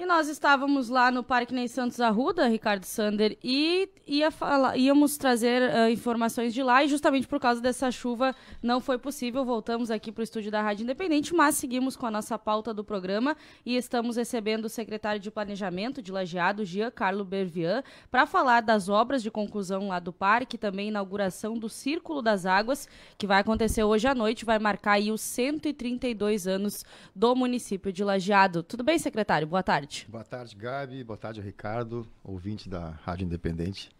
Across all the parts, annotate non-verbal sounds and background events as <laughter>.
E nós estávamos lá no Parque Ney Santos Arruda, Ricardo Sander, e ia falar, íamos trazer uh, informações de lá, e justamente por causa dessa chuva não foi possível. Voltamos aqui para o estúdio da Rádio Independente, mas seguimos com a nossa pauta do programa e estamos recebendo o secretário de Planejamento de Lajeado, Jean Carlo Bervian, para falar das obras de conclusão lá do parque, também inauguração do Círculo das Águas, que vai acontecer hoje à noite, vai marcar aí os 132 anos do município de Lajeado. Tudo bem, secretário? Boa tarde tarde. Boa tarde, Gabi. Boa tarde, Ricardo, ouvinte da Rádio Independente.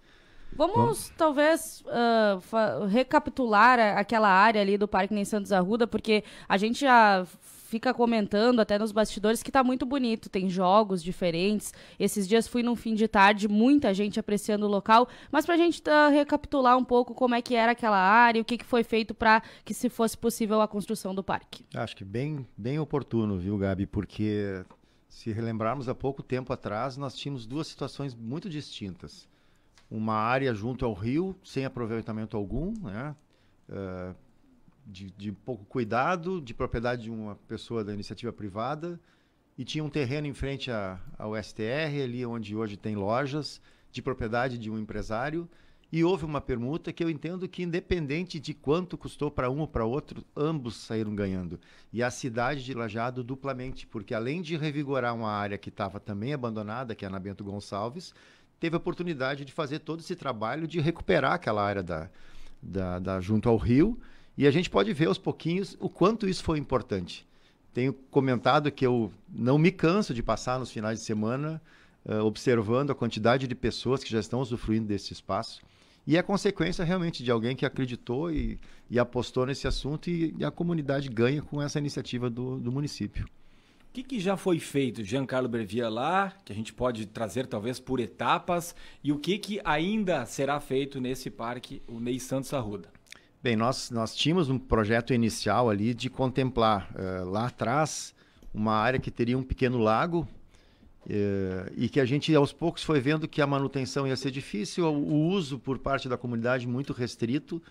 Vamos, Vamos, talvez uh, recapitular aquela área ali do Parque Nem Santos Arruda, porque a gente já fica comentando até nos bastidores que está muito bonito, tem jogos diferentes. Esses dias fui num fim de tarde, muita gente apreciando o local, mas para a gente uh, recapitular um pouco como é que era aquela área, o que, que foi feito para que se fosse possível a construção do parque. Acho que bem, bem oportuno, viu, Gabi, porque se relembrarmos há pouco tempo atrás, nós tínhamos duas situações muito distintas. Uma área junto ao rio, sem aproveitamento algum, né? Uh, de, de pouco cuidado, de propriedade de uma pessoa da iniciativa privada, e tinha um terreno em frente a ao STR, ali onde hoje tem lojas, de propriedade de um empresário, e houve uma permuta que eu entendo que, independente de quanto custou para um ou para outro, ambos saíram ganhando. E a cidade de Lajado duplamente, porque além de revigorar uma área que estava também abandonada, que é a Bento Gonçalves, teve a oportunidade de fazer todo esse trabalho de recuperar aquela área da, da, da junto ao rio. E a gente pode ver aos pouquinhos o quanto isso foi importante. Tenho comentado que eu não me canso de passar nos finais de semana uh, observando a quantidade de pessoas que já estão usufruindo desse espaço e é consequência realmente de alguém que acreditou e, e apostou nesse assunto e, e, a comunidade ganha com essa iniciativa do, do município. O que, que, já foi feito, Giancarlo Brevia lá, que a gente pode trazer talvez por etapas, e o que, que ainda será feito nesse parque, o Ney Santos Arruda? Bem, nós, nós tínhamos um projeto inicial ali de contemplar uh, lá atrás uma área que teria um pequeno lago, eh, e que a gente aos poucos foi vendo que a manutenção ia ser difícil, o uso por parte da comunidade muito restrito,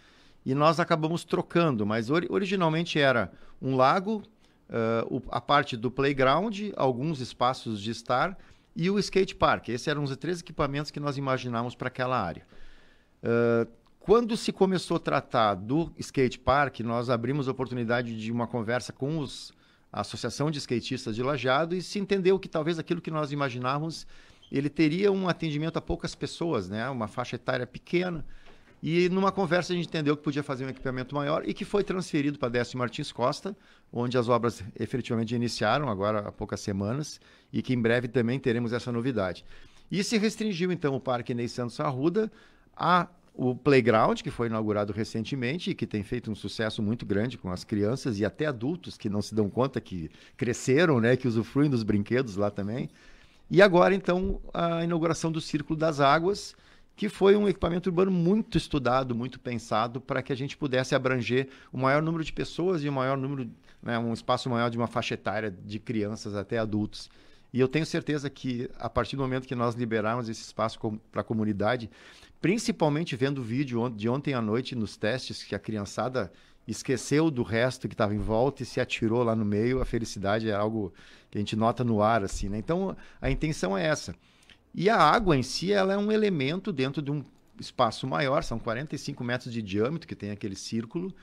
e nós acabamos trocando. Mas or originalmente era um lago, uh, o, a parte do playground, alguns espaços de estar e o skate park. Esses eram os três equipamentos que nós imaginávamos para aquela área. Uh, quando se começou a tratar do skate park, nós abrimos a oportunidade de uma conversa com os a Associação de Skatistas de Lajado e se entendeu que talvez aquilo que nós imaginávamos ele teria um atendimento a poucas pessoas, né? Uma faixa etária pequena. E numa conversa a gente entendeu que podia fazer um equipamento maior e que foi transferido para Décio Martins Costa, onde as obras efetivamente iniciaram agora há poucas semanas e que em breve também teremos essa novidade. E se restringiu então o Parque Ney Santos Arruda a o Playground, que foi inaugurado recentemente e que tem feito um sucesso muito grande com as crianças e até adultos que não se dão conta que cresceram, né, que usufruem dos brinquedos lá também. E agora, então, a inauguração do Círculo das Águas, que foi um equipamento urbano muito estudado, muito pensado para que a gente pudesse abranger o maior número de pessoas e o maior número, né, um espaço maior de uma faixa etária de crianças até adultos. E eu tenho certeza que a partir do momento que nós liberarmos esse espaço para a comunidade, principalmente vendo o vídeo de ontem à noite nos testes, que a criançada esqueceu do resto que estava em volta e se atirou lá no meio, a felicidade é algo que a gente nota no ar, assim, né? Então, a intenção é essa. E a água em si, ela é um elemento dentro de um espaço maior, são 45 metros de diâmetro que tem aquele círculo,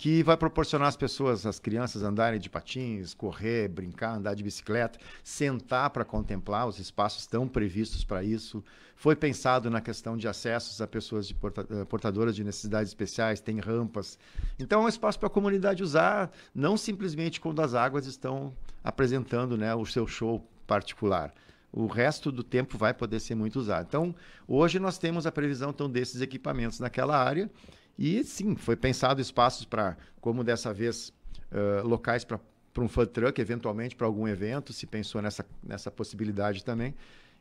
que vai proporcionar às pessoas, às crianças andarem de patins, correr, brincar, andar de bicicleta, sentar para contemplar, os espaços estão previstos para isso. Foi pensado na questão de acessos a pessoas de porta, eh, portadoras de necessidades especiais, tem rampas. Então é um espaço para a comunidade usar, não simplesmente quando as águas estão apresentando né, o seu show particular o resto do tempo vai poder ser muito usado. Então, hoje nós temos a previsão então, desses equipamentos naquela área e sim, foi pensado espaços para, como dessa vez, uh, locais para um food truck, eventualmente para algum evento, se pensou nessa, nessa possibilidade também.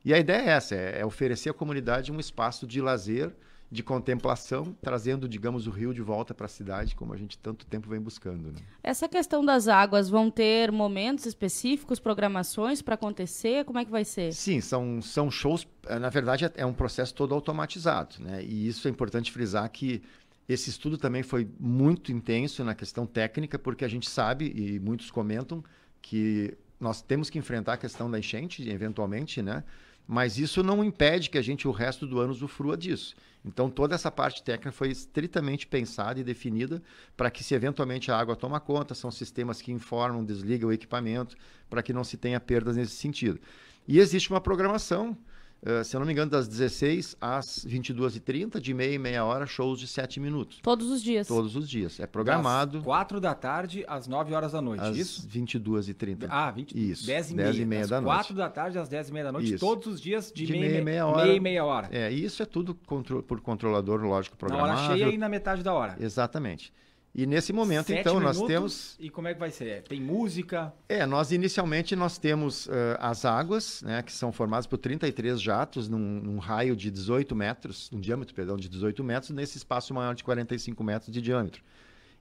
E a ideia é essa, é, é oferecer à comunidade um espaço de lazer, de contemplação, trazendo, digamos, o rio de volta para a cidade, como a gente tanto tempo vem buscando. Né? Essa questão das águas, vão ter momentos específicos, programações para acontecer? Como é que vai ser? Sim, são, são shows, na verdade é, é um processo todo automatizado, né? e isso é importante frisar que esse estudo também foi muito intenso na questão técnica, porque a gente sabe, e muitos comentam, que nós temos que enfrentar a questão da enchente, eventualmente, né? Mas isso não impede que a gente, o resto do ano, usufrua disso. Então, toda essa parte técnica foi estritamente pensada e definida para que, se eventualmente a água toma conta, são sistemas que informam, desligam o equipamento, para que não se tenha perdas nesse sentido. E existe uma programação eh, se eu não me engano, das 16 às 22h30, de meia e meia hora, shows de 7 minutos. Todos os dias? Todos os dias. É programado. Das 4 da tarde às 9 horas da noite, às isso? 22h30. Ah, 20... isso. 10 e 10 meia. E meia das da 4 noite. 4 da tarde às 10 e meia da noite, isso. todos os dias, de, de meia, meia, e meia, hora. meia e meia hora. É, isso é tudo contro... por controlador, lógico, programado. Na hora cheia e na metade da hora. Exatamente. Exatamente. E nesse momento, Sete então, nós temos. E como é que vai ser? Tem música? É, nós inicialmente nós temos uh, as águas, né, que são formadas por 33 jatos num, num, raio de 18 metros, um diâmetro, perdão, de 18 metros, nesse espaço maior de 45 metros de diâmetro.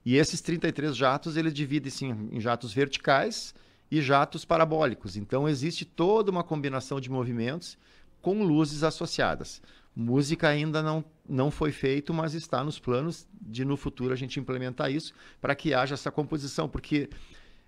E esses 33 jatos, eles dividem-se em, em jatos verticais e jatos parabólicos. Então, existe toda uma combinação de movimentos com luzes associadas. Música ainda não não foi feito, mas está nos planos de no futuro a gente implementar isso para que haja essa composição, porque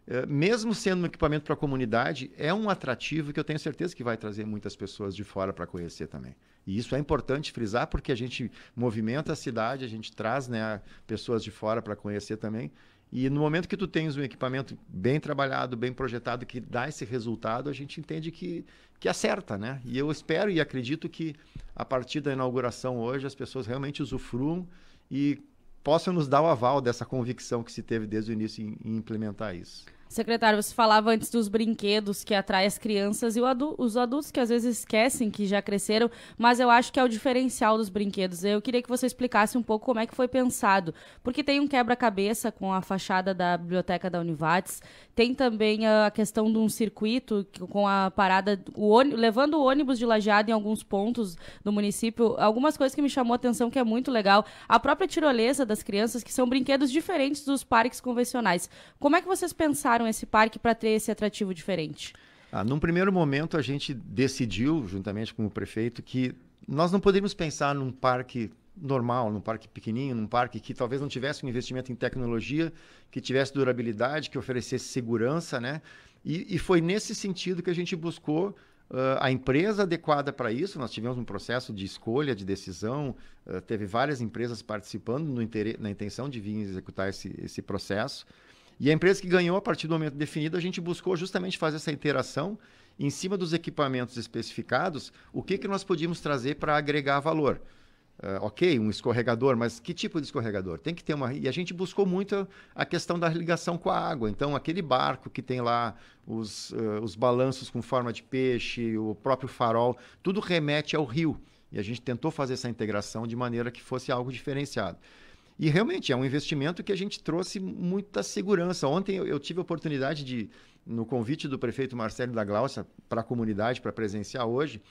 eh, mesmo sendo um equipamento para a comunidade, é um atrativo que eu tenho certeza que vai trazer muitas pessoas de fora para conhecer também. E isso é importante frisar, porque a gente movimenta a cidade, a gente traz né, pessoas de fora para conhecer também. E no momento que tu tens um equipamento bem trabalhado, bem projetado, que dá esse resultado, a gente entende que que acerta, né? E eu espero e acredito que a partir da inauguração hoje as pessoas realmente usufruam e possam nos dar o aval dessa convicção que se teve desde o início em, em implementar isso. Secretário, você falava antes dos brinquedos que atraem as crianças e adu os adultos que às vezes esquecem que já cresceram, mas eu acho que é o diferencial dos brinquedos. Eu queria que você explicasse um pouco como é que foi pensado, porque tem um quebra-cabeça com a fachada da biblioteca da Univates, tem também a questão de um circuito com a parada, o levando o ônibus de lajeado em alguns pontos do município, algumas coisas que me chamou a atenção que é muito legal, a própria tirolesa das crianças, que são brinquedos diferentes dos parques convencionais. Como é que vocês pensaram criaram esse parque para ter esse atrativo diferente? Ah, num primeiro momento, a gente decidiu, juntamente com o prefeito, que nós não poderíamos pensar num parque normal, num parque pequenininho, num parque que talvez não tivesse um investimento em tecnologia, que tivesse durabilidade, que oferecesse segurança, né? E, e foi nesse sentido que a gente buscou uh, a empresa adequada para isso. Nós tivemos um processo de escolha, de decisão, uh, teve várias empresas participando na intenção de vir executar esse, esse processo. E a empresa que ganhou a partir do momento definido, a gente buscou justamente fazer essa interação em cima dos equipamentos especificados, o que, que nós podíamos trazer para agregar valor. Uh, ok, um escorregador, mas que tipo de escorregador? Tem que ter uma. E a gente buscou muito a questão da ligação com a água. Então, aquele barco que tem lá os, uh, os balanços com forma de peixe, o próprio farol, tudo remete ao rio. E a gente tentou fazer essa integração de maneira que fosse algo diferenciado. E realmente é um investimento que a gente trouxe muita segurança. Ontem eu, tive a oportunidade de, no convite do prefeito Marcelo da Glaucia para a comunidade, para presenciar hoje,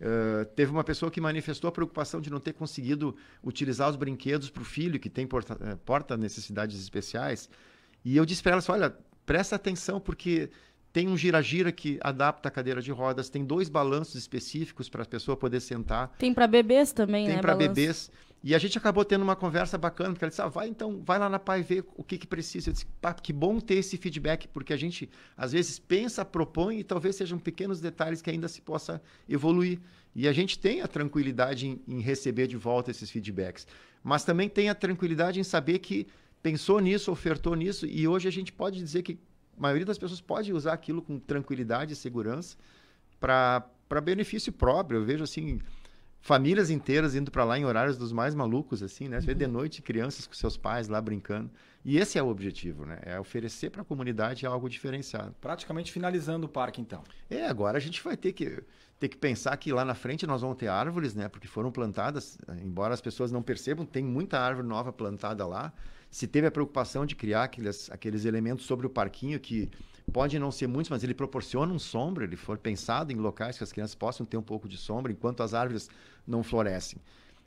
Uh, teve uma pessoa que manifestou a preocupação de não ter conseguido utilizar os brinquedos para o filho, que tem porta, eh, porta, necessidades especiais. E eu disse para ela: assim, olha, presta atenção, porque tem um gira-gira que adapta a cadeira de rodas, tem dois balanços específicos para a pessoa poder sentar. Tem para bebês também, tem né? Tem para bebês. E a gente acabou tendo uma conversa bacana, porque ela disse: ah, vai então, vai lá na PAI ver o que, que precisa. Eu disse: que bom ter esse feedback, porque a gente às vezes pensa, propõe e talvez sejam pequenos detalhes que ainda se possa evoluir. E a gente tem a tranquilidade em, em receber de volta esses feedbacks, mas também tem a tranquilidade em saber que pensou nisso, ofertou nisso, e hoje a gente pode dizer que a maioria das pessoas pode usar aquilo com tranquilidade e segurança para benefício próprio. Eu vejo assim famílias inteiras indo para lá em horários dos mais malucos, assim, né? Você uhum. vê de noite crianças com seus pais lá brincando. E esse é o objetivo, né? É oferecer para a comunidade algo diferenciado. Praticamente finalizando o parque, então. É, agora a gente vai ter que ter que pensar que lá na frente nós vamos ter árvores, né? Porque foram plantadas, embora as pessoas não percebam, tem muita árvore nova plantada lá se teve a preocupação de criar aqueles, aqueles elementos sobre o parquinho que pode não ser muitos, mas ele proporciona um sombra, ele foi pensado em locais que as crianças possam ter um pouco de sombra enquanto as árvores não florescem.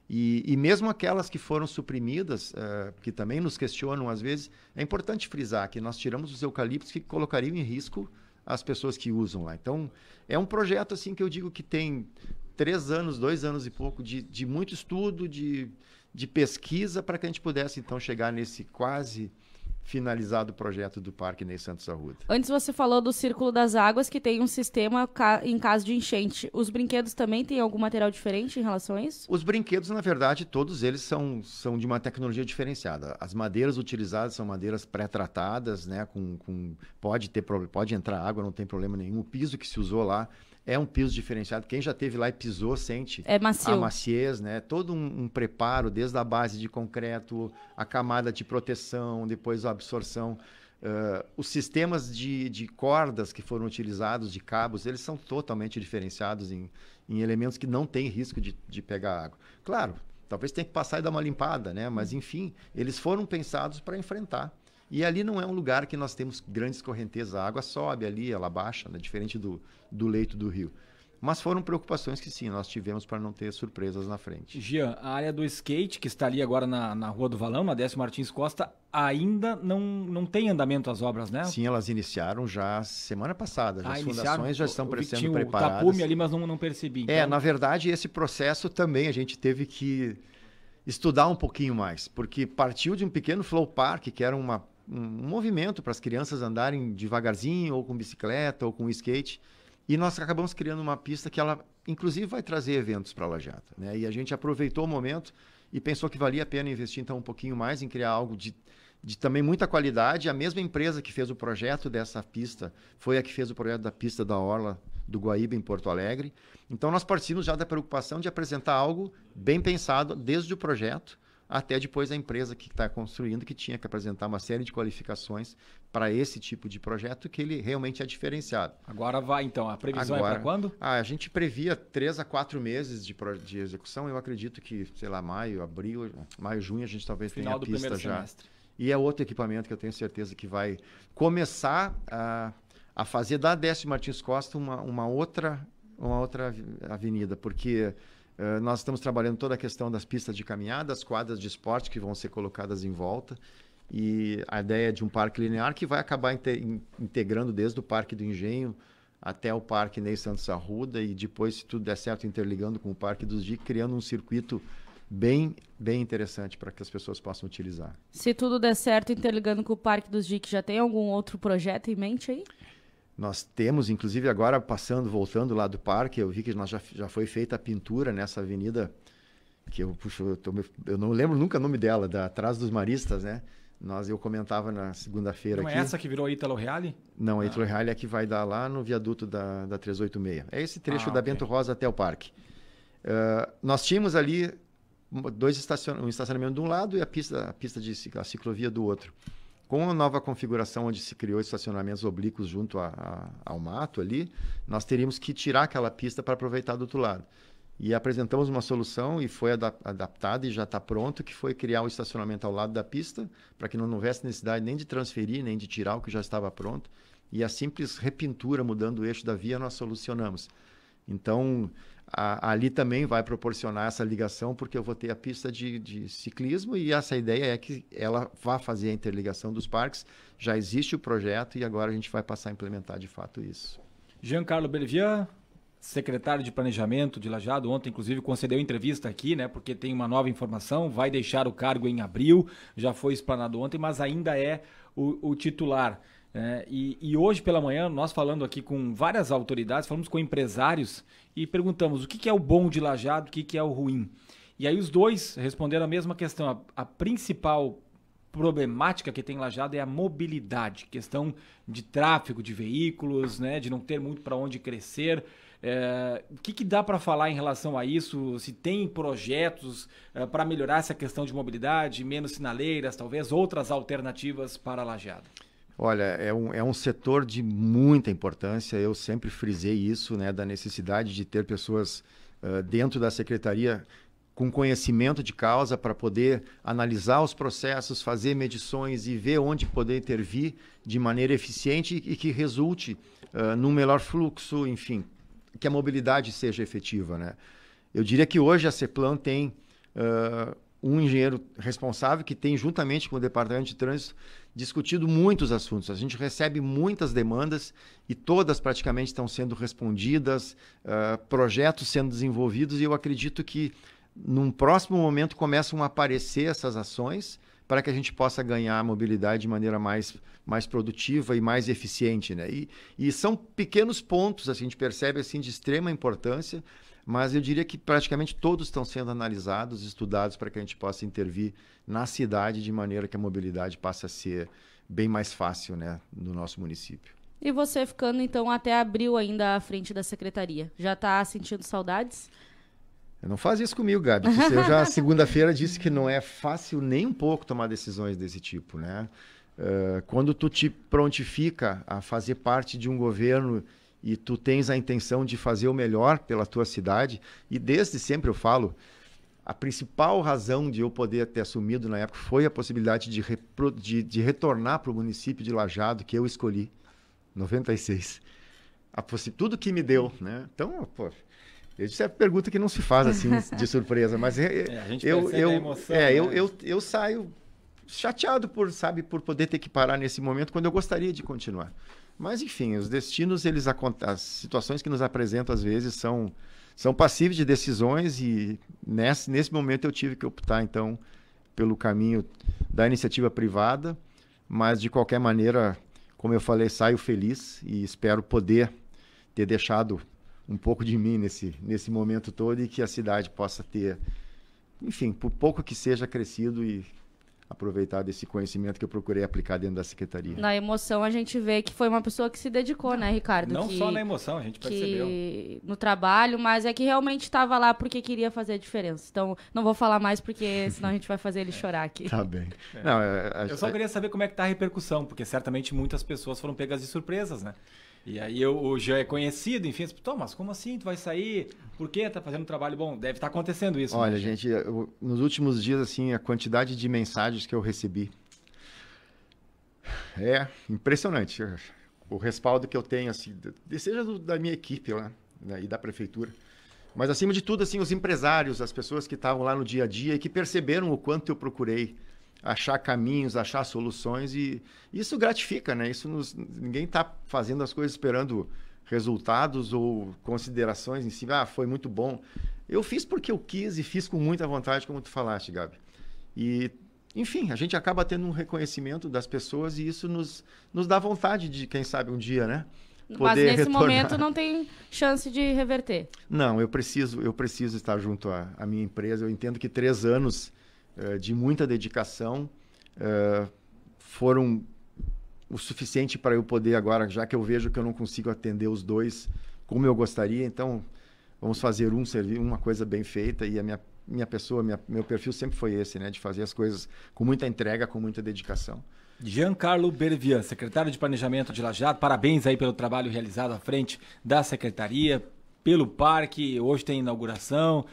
E, e mesmo aquelas que foram suprimidas, uh, que também nos questionam às vezes, é importante frisar que nós tiramos os eucaliptos que colocariam em risco as pessoas que usam lá. Então, é um projeto assim que eu digo que tem três anos, dois anos e pouco de, de muito estudo, de de pesquisa para que a gente pudesse, então, chegar nesse quase finalizado projeto do Parque Ney Santos Arruda. Antes você falou do Círculo das Águas, que tem um sistema ca em caso de enchente. Os brinquedos também têm algum material diferente em relação a isso? Os brinquedos, na verdade, todos eles são, são de uma tecnologia diferenciada. As madeiras utilizadas são madeiras pré-tratadas, né? Com, com, pode, ter, pode entrar água, não tem problema nenhum. O piso que se usou lá é um piso diferenciado. Quem já teve lá e pisou sente é macio. a maciez, né? Todo um, um, preparo, desde a base de concreto, a camada de proteção, depois a absorção. Uh, os sistemas de, de, cordas que foram utilizados, de cabos, eles são totalmente diferenciados em, em elementos que não têm risco de, de pegar água. Claro, talvez tenha que passar e dar uma limpada, né? Mas, enfim, eles foram pensados para enfrentar e ali não é um lugar que nós temos grandes correntezas. A água sobe ali, ela baixa, né? diferente do, do leito do rio. Mas foram preocupações que sim, nós tivemos para não ter surpresas na frente. Gian, a área do skate, que está ali agora na, na Rua do Valão, na Décio Martins Costa, ainda não, não tem andamento as obras, né? Sim, elas iniciaram já semana passada. Ah, as fundações já estão sendo preparadas. Tinha o ali, mas não, não percebi. É, então... É, na verdade, esse processo também a gente teve que estudar um pouquinho mais, porque partiu de um pequeno flow park, que era uma um movimento para as crianças andarem devagarzinho, ou com bicicleta, ou com skate. E nós acabamos criando uma pista que ela, inclusive, vai trazer eventos para a Lajata. Né? E a gente aproveitou o momento e pensou que valia a pena investir então um pouquinho mais em criar algo de, de também muita qualidade. A mesma empresa que fez o projeto dessa pista foi a que fez o projeto da pista da Orla do Guaíba em Porto Alegre. Então nós partimos já da preocupação de apresentar algo bem pensado desde o projeto até depois a empresa que está construindo, que tinha que apresentar uma série de qualificações para esse tipo de projeto, que ele realmente é diferenciado. Agora vai, então, a previsão é Agora, é para quando? Ah, a gente previa três a quatro meses de, de, execução, eu acredito que, sei lá, maio, abril, maio, junho, a gente talvez Final tenha a pista primeiro já. Semestre. E é outro equipamento que eu tenho certeza que vai começar a, a fazer da Décio Martins Costa uma, uma outra uma outra avenida, porque eh, nós estamos trabalhando toda a questão das pistas de caminhada, as quadras de esporte que vão ser colocadas em volta e a ideia de um parque linear que vai acabar inte integrando desde o Parque do Engenho até o Parque Ney Santos Arruda e depois, se tudo der certo, interligando com o Parque dos Dias, criando um circuito bem, bem interessante para que as pessoas possam utilizar. Se tudo der certo, interligando com o Parque dos Dias, já tem algum outro projeto em mente aí? Nós temos, inclusive agora passando, voltando lá do parque, eu vi que nós já, já foi feita a pintura nessa avenida, que eu, puxo eu, tô, eu não lembro nunca o nome dela, da Atrás dos Maristas, né? Nós, eu comentava na segunda-feira aqui. Não é essa que virou Italo Reale? Não, a ah, Italo Reale é a que vai dar lá no viaduto da, da 386. É esse trecho ah, da okay. Bento Rosa até o parque. Uh, nós tínhamos ali dois estacion... um estacionamento de um lado e a pista, a pista de a ciclovia do outro. Com a nova configuração onde se criou estacionamentos oblíquos junto a, a, ao mato ali, nós teríamos que tirar aquela pista para aproveitar do outro lado. E apresentamos uma solução e foi adap adaptada e já está pronto, que foi criar o estacionamento ao lado da pista, para que não houvesse necessidade nem de transferir, nem de tirar o que já estava pronto. E a simples repintura, mudando o eixo da via, nós solucionamos. Então, a, ali também vai proporcionar essa ligação, porque eu vou ter a pista de, de, ciclismo e essa ideia é que ela vá fazer a interligação dos parques. Já existe o projeto e agora a gente vai passar a implementar de fato isso. Giancarlo Bellevian, secretário de Planejamento de Lajado, ontem inclusive concedeu entrevista aqui, né? Porque tem uma nova informação, vai deixar o cargo em abril, já foi explanado ontem, mas ainda é o, o titular. É, e, e, hoje pela manhã, nós falando aqui com várias autoridades, falamos com empresários e perguntamos o que, que é o bom de lajado, o que, que é o ruim. E aí os dois responderam a mesma questão. A, a principal problemática que tem lajado é a mobilidade, questão de tráfego de veículos, né, de não ter muito para onde crescer. É, o que, que dá para falar em relação a isso? Se tem projetos é, para melhorar essa questão de mobilidade, menos sinaleiras, talvez outras alternativas para lajado? Olha, é um, é um setor de muita importância. Eu sempre frisei isso, né, da necessidade de ter pessoas uh, dentro da secretaria com conhecimento de causa para poder analisar os processos, fazer medições e ver onde poder intervir de maneira eficiente e que resulte uh, num melhor fluxo, enfim, que a mobilidade seja efetiva. Né? Eu diria que hoje a CEPLAN tem uh, um engenheiro responsável que tem, juntamente com o Departamento de Trânsito, discutido muitos assuntos. A gente recebe muitas demandas e todas praticamente estão sendo respondidas, uh, projetos sendo desenvolvidos, e eu acredito que num próximo momento começam a aparecer essas ações para que a gente possa ganhar a mobilidade de maneira mais, mais produtiva e mais eficiente. Né? E, e são pequenos pontos, assim, a gente percebe assim, de extrema importância mas eu diria que praticamente todos estão sendo analisados, estudados para que a gente possa intervir na cidade de maneira que a mobilidade passe a ser bem mais fácil né, no nosso município. E você ficando então até abril ainda à frente da secretaria, já está sentindo saudades? Eu não faz isso comigo, Gabi. Eu já <laughs> segunda-feira disse que não é fácil nem um pouco tomar decisões desse tipo, né? Uh, quando tu te prontifica a fazer parte de um governo e tu tens a intenção de fazer o melhor pela tua cidade, e desde sempre eu falo, a principal razão de eu poder ter assumido na época foi a possibilidade de, repro, de, de retornar para o município de Lajado, que eu escolhi, 96. A, tudo que me deu, né? Então, pô, eu disse, é pergunta que não se faz assim de <laughs> surpresa, mas é, é, eu, eu, emoção, é né? eu, eu, eu saio chateado por, sabe, por poder ter que parar nesse momento quando eu gostaria de continuar. Mas, enfim, os destinos, eles as situações que nos apresentam às vezes são, são passíveis de decisões e nesse, nesse momento eu tive que optar, então, pelo caminho da iniciativa privada, mas de qualquer maneira, como eu falei, saio feliz e espero poder ter deixado um pouco de mim nesse, nesse momento todo e que a cidade possa ter, enfim, por pouco que seja crescido e aproveitar desse conhecimento que eu procurei aplicar dentro da secretaria. Na emoção a gente vê que foi uma pessoa que se dedicou, não, né, Ricardo? Não que, só na emoção, a gente percebeu. No trabalho, mas é que realmente estava lá porque queria fazer a diferença. Então, não vou falar mais porque senão a gente vai fazer ele chorar aqui. Tá bem. É. Não, é, é, eu só é- queria saber como é que tá a repercussão, porque certamente muitas pessoas foram pegas de surpresas, né? E aí eu, o Jean é conhecido, enfim, disse, Thomas, como assim? Tu vai sair? Por que tá fazendo um trabalho bom? Deve estar tá acontecendo isso. Né, Olha, gente, eu, nos últimos dias, assim, a quantidade de mensagens que eu recebi é impressionante. O respaldo que eu tenho, assim, seja do, da minha equipe lá né, e da prefeitura, mas acima de tudo, assim, os empresários, as pessoas que estavam lá no dia a dia e que perceberam o quanto eu procurei achar caminhos, achar soluções e isso gratifica, né? Isso nos, ninguém está fazendo as coisas esperando resultados ou considerações em cima. Si. Ah, foi muito bom. Eu fiz porque eu quis e fiz com muita vontade, como tu falaste, Gabi. E enfim, a gente acaba tendo um reconhecimento das pessoas e isso nos, nos dá vontade de, quem sabe, um dia, né? Poder Mas nesse retornar. momento não tem chance de reverter. Não, eu preciso, eu preciso estar junto à, à minha empresa. Eu entendo que três anos eh, de muita dedicação, eh, foram o suficiente para eu poder agora, já que eu vejo que eu não consigo atender os dois como eu gostaria, então vamos fazer um serviço, uma coisa bem feita e a minha minha pessoa, minha, meu perfil sempre foi esse, né, de fazer as coisas com muita entrega, com muita dedicação. Giancarlo Bervian, secretário de Planejamento de Lajado parabéns aí pelo trabalho realizado à frente da secretaria, pelo parque, hoje tem inauguração.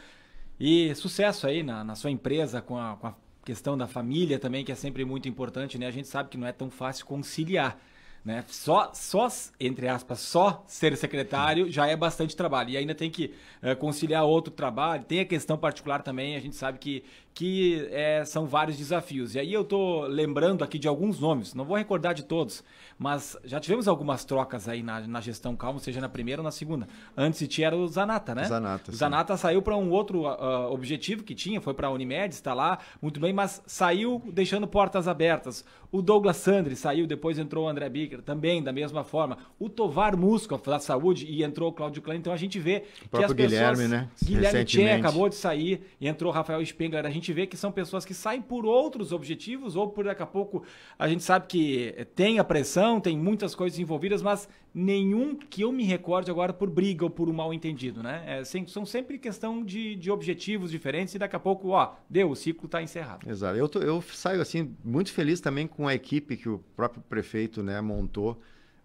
E sucesso aí na, na sua empresa, com a, com a questão da família também, que é sempre muito importante, né? A gente sabe que não é tão fácil conciliar. Né? Só, só, entre aspas, só ser secretário já é bastante trabalho. E ainda tem que é, conciliar outro trabalho. Tem a questão particular também, a gente sabe que, que é, são vários desafios. E aí eu estou lembrando aqui de alguns nomes, não vou recordar de todos, mas já tivemos algumas trocas aí na, na gestão Calmo, seja na primeira ou na segunda. Antes de tinha era o Zanata, né? Zanata. O Zanata sim. saiu para um outro uh, objetivo que tinha, foi para a Unimed, está lá, muito bem, mas saiu deixando portas abertas. O Douglas Sandri saiu, depois entrou o André Bicker, também da mesma forma. O Tovar Musco da saúde e entrou o Cláudio Klein. Então a gente vê o que as pessoas. Guilherme, né? Guilherme Tchê acabou de sair e entrou o Rafael Spengler. A gente vê que são pessoas que saem por outros objetivos ou por daqui a pouco a gente sabe que tem a pressão, tem muitas coisas envolvidas, mas nenhum que eu me recorde agora por briga ou por um mal entendido, né? É, sem, são sempre questão de, de objetivos diferentes e daqui a pouco, ó, deu, o ciclo está encerrado. Exato. Eu, tô, eu saio, assim, muito feliz também com a equipe que o próprio prefeito né, montou,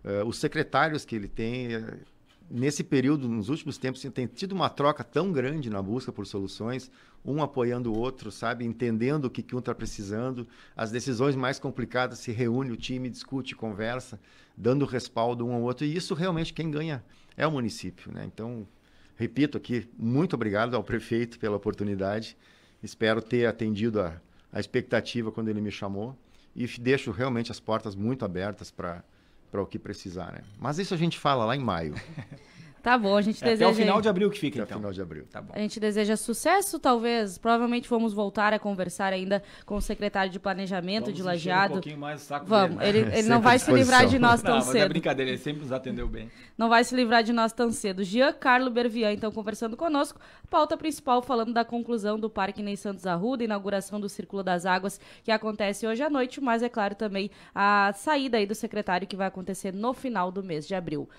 uh, os secretários que ele tem... Uh, nesse período, nos últimos tempos, tem tido uma troca tão grande na busca por soluções, um apoiando o outro, sabe? Entendendo o que, que um está precisando. As decisões mais complicadas se reúne o time, discute, conversa, dando respaldo um ao outro. E isso realmente quem ganha é o município, né? Então, repito aqui, muito obrigado ao prefeito pela oportunidade. Espero ter atendido a, a expectativa quando ele me chamou. E deixo realmente as portas muito abertas para para o que precisar, né? Mas isso a gente fala lá em maio. <laughs> Tá bom, a gente é deseja. Até o final de abril que fica, até então. final de abril. Tá bom. A gente deseja sucesso, talvez. Provavelmente vamos voltar a conversar ainda com o secretário de Planejamento vamos de Lajeado. Um pouquinho mais o saco vamos, dele. Né? ele, ele <laughs> não vai se livrar de nós tão não, cedo. Mas é brincadeira, ele sempre nos atendeu bem. Não vai se livrar de nós tão cedo. Jean Carlo Bervian, então, conversando conosco. Pauta principal falando da conclusão do Parque Ney Santos Arruda, inauguração do Círculo das Águas, que acontece hoje à noite, mas é claro também a saída aí do secretário que vai acontecer no final do mês de abril.